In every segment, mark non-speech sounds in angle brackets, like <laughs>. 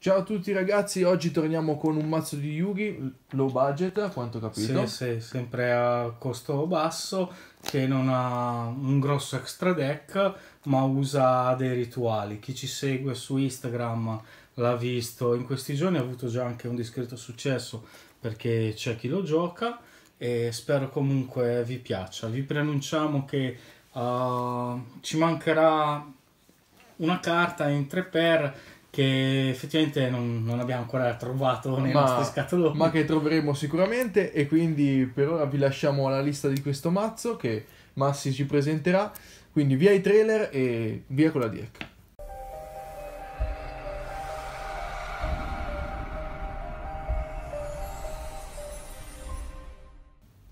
Ciao a tutti ragazzi, oggi torniamo con un mazzo di Yugi, low budget a quanto ho capito. Sì, sì, sempre a costo basso, che non ha un grosso extra deck, ma usa dei rituali. Chi ci segue su Instagram l'ha visto in questi giorni, ha avuto già anche un discreto successo perché c'è chi lo gioca e spero comunque vi piaccia. Vi preannunciamo che uh, ci mancherà una carta in 3 per che effettivamente non, non abbiamo ancora trovato nei ma, nostri scatoloni. Ma che troveremo sicuramente e quindi per ora vi lasciamo la lista di questo mazzo che Massi ci presenterà. Quindi via i trailer e via con la Dirk.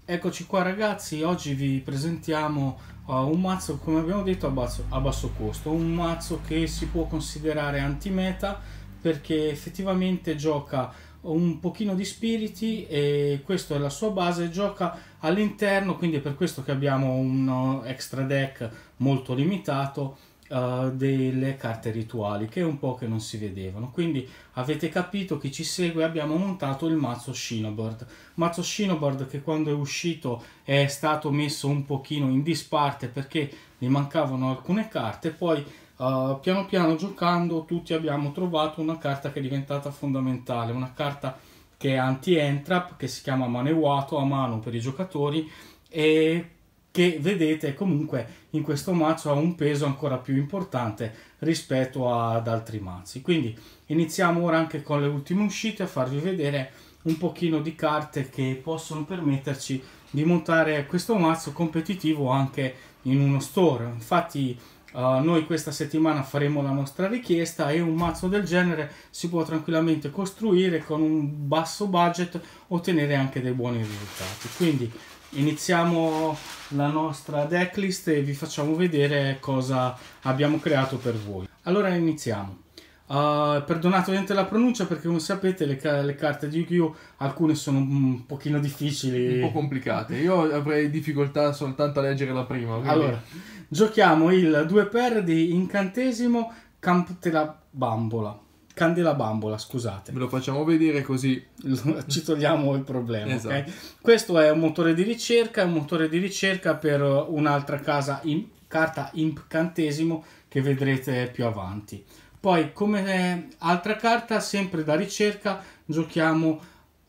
Eccoci qua ragazzi, oggi vi presentiamo un mazzo, come abbiamo detto, a basso, a basso costo, un mazzo che si può considerare anti-meta perché effettivamente gioca un pochino di spiriti e questa è la sua base gioca all'interno quindi è per questo che abbiamo un uh, extra deck molto limitato uh, delle carte rituali che è un po' che non si vedevano. Quindi avete capito chi ci segue abbiamo montato il mazzo Shinoboard. Mazzo Shinoboard che quando è uscito è stato messo un pochino in disparte perché gli mancavano alcune carte, poi uh, piano piano giocando tutti abbiamo trovato una carta che è diventata fondamentale, una carta che è anti-entrap, che si chiama maneuato a mano per i giocatori e che vedete comunque in questo mazzo ha un peso ancora più importante rispetto ad altri mazzi. Quindi iniziamo ora anche con le ultime uscite a farvi vedere un pochino di carte che possono permetterci di montare questo mazzo competitivo anche in uno store. Infatti Uh, noi questa settimana faremo la nostra richiesta e un mazzo del genere si può tranquillamente costruire con un basso budget ottenere anche dei buoni risultati quindi iniziamo la nostra decklist e vi facciamo vedere cosa abbiamo creato per voi. Allora iniziamo. Uh, ah, perdonatamente la pronuncia perché come sapete le, ca le carte di Yu-Gi-Oh! alcune sono un pochino difficili. Un po' complicate. Io avrei difficoltà soltanto a leggere la prima. Quindi... Allora, giochiamo il 2 per di incantesimo Camp della Bambola. Candela Bambola, scusate. Ve lo facciamo vedere così <laughs> ci togliamo il problema. Esatto. Okay? Questo è un motore di ricerca, un motore di ricerca per uh, un'altra casa in, carta incantesimo che vedrete più avanti. Poi come eh, altra carta, sempre da ricerca, giochiamo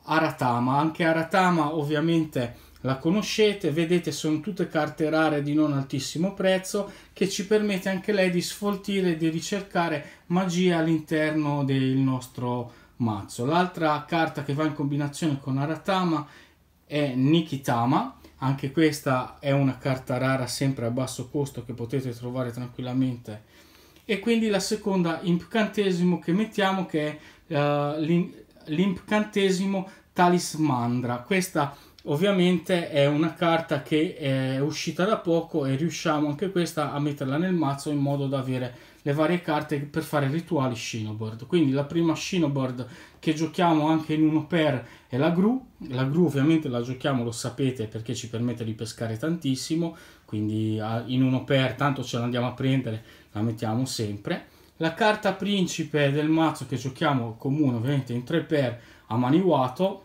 Aratama. Anche Aratama ovviamente la conoscete, vedete sono tutte carte rare di non altissimo prezzo che ci permette anche lei di sfoltire e di ricercare magia all'interno del nostro mazzo. L'altra carta che va in combinazione con Aratama è Nikitama, anche questa è una carta rara sempre a basso costo che potete trovare tranquillamente. E quindi la seconda incantesimo che mettiamo che è uh, eh, l'incantesimo Talismandra. Questa Ovviamente è una carta che è uscita da poco e riusciamo anche questa a metterla nel mazzo in modo da avere le varie carte per fare rituali Shinoboard. Quindi la prima Shinoboard che giochiamo anche in uno per è la Gru. La Gru ovviamente la giochiamo, lo sapete, perché ci permette di pescare tantissimo, quindi in uno per tanto ce l'andiamo a prendere, la mettiamo sempre. La carta principe del mazzo che giochiamo comune ovviamente in tre per a Maniwato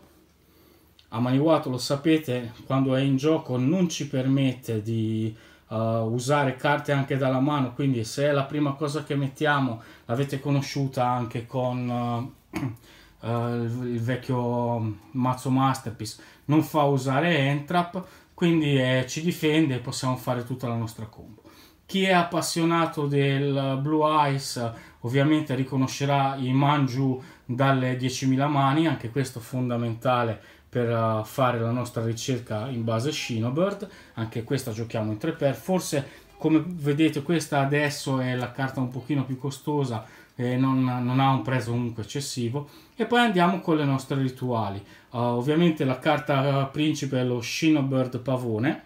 Maniwato lo sapete quando è in gioco non ci permette di uh, usare carte anche dalla mano quindi se è la prima cosa che mettiamo l'avete conosciuta anche con uh, uh, il vecchio mazzo masterpiece non fa usare entrap quindi eh, ci difende e possiamo fare tutta la nostra combo chi è appassionato del Blue Ice ovviamente riconoscerà i Manju dalle 10.000 mani, anche questo fondamentale per eh, fare la nostra ricerca in base a Shinobird, anche questa giochiamo in 3x, forse come vedete questa adesso è la carta un pochino più costosa e non, non ha un prezzo comunque eccessivo e poi andiamo con le nostre rituali uh, ovviamente la carta eh, principe è lo Shinobird Pavone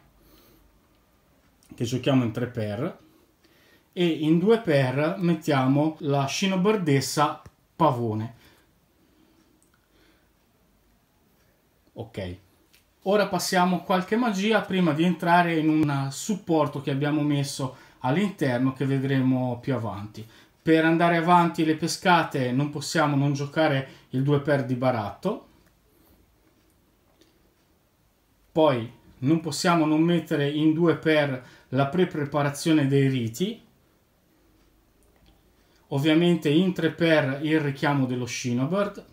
che giochiamo in 3x e in 2x mettiamo la Shinobirdessa Pavone Ok. Ora passiamo qualche magia prima di entrare in un supporto che abbiamo messo all'interno che vedremo più avanti. Per andare avanti le pescate non possiamo non giocare il 2 per di baratto. Poi non possiamo non mettere in 2 per la pre-preparazione dei riti. Ovviamente in 3 per il richiamo dello Shinobird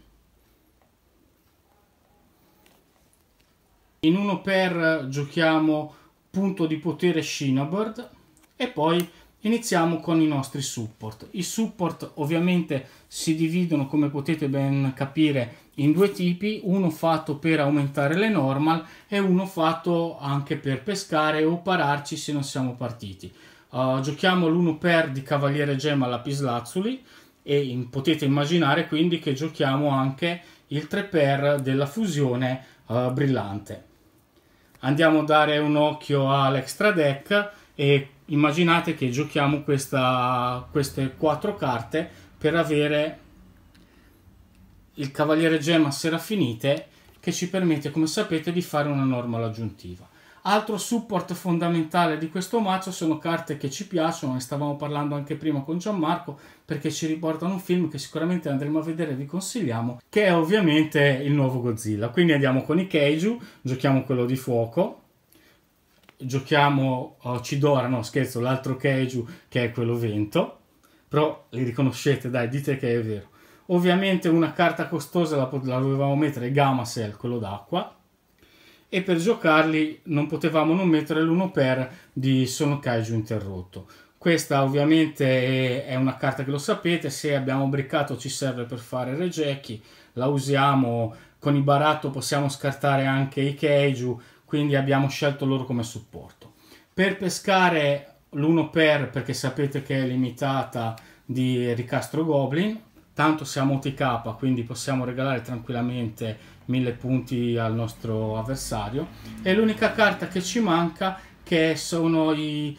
in uno per giochiamo punto di potere Shinabird e poi iniziamo con i nostri support. I support ovviamente si dividono come potete ben capire in due tipi, uno fatto per aumentare le normal e uno fatto anche per pescare o pararci se non siamo partiti. Uh, giochiamo l'1 per di Cavaliere Gemma Lapislazzuli e in, potete immaginare quindi che giochiamo anche il 3 per della fusione uh, brillante andiamo a dare un occhio all'extra deck e immaginate che giochiamo questa, queste quattro carte per avere il cavaliere gemma finite che ci permette come sapete di fare una normal aggiuntiva Altro support fondamentale di questo mazzo sono carte che ci piacciono, ne stavamo parlando anche prima con Gianmarco, perché ci riportano un film che sicuramente andremo a vedere e vi consigliamo, che è ovviamente il nuovo Godzilla. Quindi andiamo con i Keiju, giochiamo quello di fuoco, giochiamo oh, Cidora, no scherzo, l'altro Keiju che è quello vento, però li riconoscete, dai, dite che è vero. Ovviamente una carta costosa la, la dovevamo mettere, Gamasel, quello d'acqua, e per giocarli non potevamo non mettere l'uno per di Sono Kaiju interrotto. Questa ovviamente è una carta che lo sapete, se abbiamo briccato ci serve per fare regecchi, la usiamo, con i baratto possiamo scartare anche i Keiju, quindi abbiamo scelto loro come supporto. Per pescare l'uno per, perché sapete che è limitata di Ricastro Goblin, tanto siamo TK quindi possiamo regalare tranquillamente 1000 punti al nostro avversario e l'unica carta che ci manca che sono i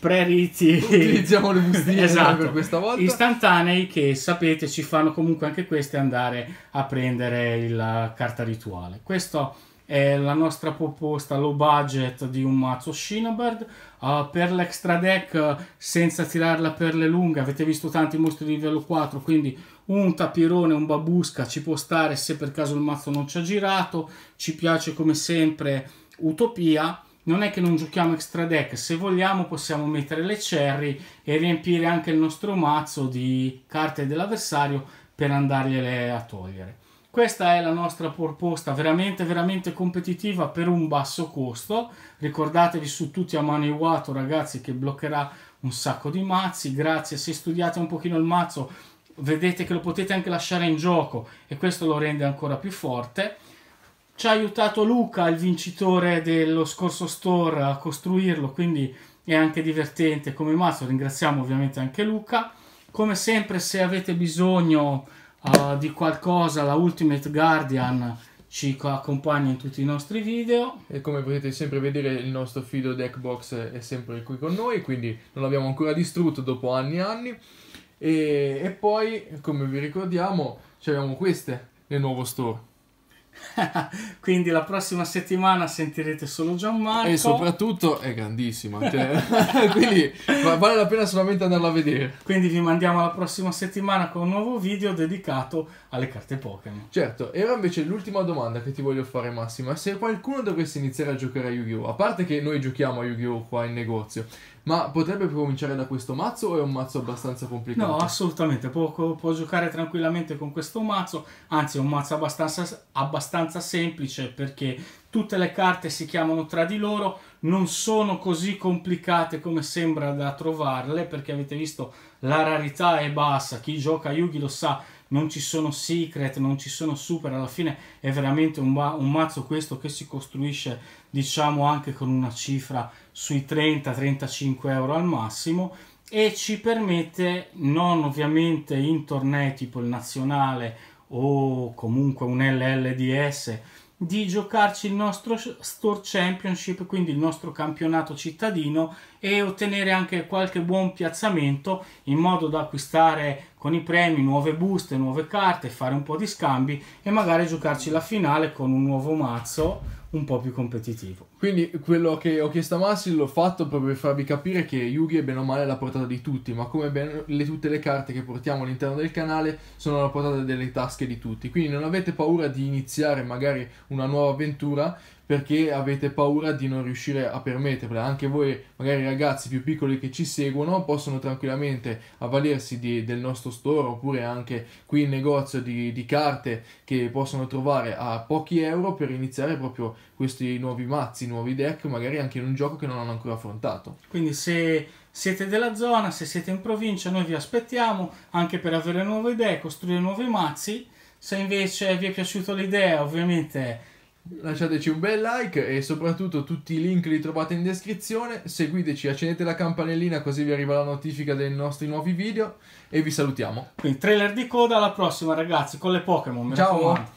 preriti <laughs> utilizziamo le bustine esatto. per questa volta istantanei che sapete ci fanno comunque anche queste andare a prendere la carta rituale questo è la nostra proposta low budget di un mazzo Shinobird uh, ah, per l'extra deck senza tirarla per le lunghe avete visto tanti mostri di livello 4 quindi un tapirone, un babusca ci può stare se per caso il mazzo non ci ha girato ci piace come sempre Utopia non è che non giochiamo extra deck, se vogliamo possiamo mettere le cherry e riempire anche il nostro mazzo di carte dell'avversario per andargliele a togliere. Questa è la nostra proposta veramente veramente competitiva per un basso costo. Ricordatevi su tutti a mano Iwato ragazzi che bloccherà un sacco di mazzi. Grazie, se studiate un pochino il mazzo vedete che lo potete anche lasciare in gioco e questo lo rende ancora più forte. Ci ha aiutato Luca, il vincitore dello scorso store, a costruirlo, quindi è anche divertente come mazzo. Ringraziamo ovviamente anche Luca. Come sempre, se avete bisogno eh, di qualcosa la Ultimate Guardian ci accompagna in tutti i nostri video. E come potete sempre vedere il nostro fido Deckbox è sempre qui con noi, quindi non l'abbiamo ancora distrutto dopo anni e anni. E, e poi, come vi ricordiamo, abbiamo queste nel nuovo store. <laughs> Quindi la prossima settimana sentirete solo Gianmarco. E soprattutto è grandissima. Cioè, <laughs> quindi vale la pena solamente andarla a vedere. Quindi vi mandiamo la prossima settimana con un nuovo video dedicato alle carte Pokémon. Certo, e ora invece l'ultima domanda che ti voglio fare Massimo se qualcuno dovesse iniziare a giocare a Yu-Gi-Oh! A parte che noi giochiamo a Yu-Gi-Oh! qua in negozio, ma potrebbe cominciare da questo mazzo o è un mazzo abbastanza complicato? No, assolutamente, può, può giocare tranquillamente con questo mazzo, anzi è un mazzo abbastanza, abbastanza semplice perché tutte le carte si chiamano tra di loro, non sono così complicate come sembra da trovarle perché avete visto la rarità è bassa, chi gioca Yugi lo sa non ci sono secret, non ci sono super, alla fine è veramente un, un mazzo questo che si costruisce diciamo anche con una cifra sui 30-35 euro al massimo e ci permette non ovviamente in tornei tipo il nazionale o comunque un LLDS di giocarci il nostro Store Championship, quindi il nostro campionato cittadino e ottenere anche qualche buon piazzamento in modo da acquistare con i premi nuove buste, nuove carte, fare un po' di scambi e magari giocarci la finale con un nuovo mazzo un po' più competitivo. Quindi quello che ho chiesto a Massi l'ho fatto proprio per farvi capire che Yugi è bene o male alla portata di tutti, ma come ben le, tutte le carte che portiamo all'interno del canale sono alla portata delle tasche di tutti. Quindi non avete paura di iniziare magari una nuova avventura perché avete paura di non riuscire a permettervela. Anche voi, magari ragazzi più piccoli che ci seguono, possono tranquillamente avvalersi di, del nostro store oppure anche qui in negozio di, di carte che possono trovare a pochi euro per iniziare proprio questi nuovi mazzi nuovi deck, magari anche in un gioco che non hanno ancora affrontato. Quindi se siete della zona, se siete in provincia, noi vi aspettiamo anche per avere nuove idee, costruire nuovi mazzi. Se invece vi è piaciuta l'idea, ovviamente lasciateci un bel like e soprattutto tutti i link li trovate in descrizione. Seguiteci, accendete la campanellina così vi arriva la notifica dei nostri nuovi video e vi salutiamo. Quindi trailer di coda alla prossima ragazzi con le Pokémon. Ciao!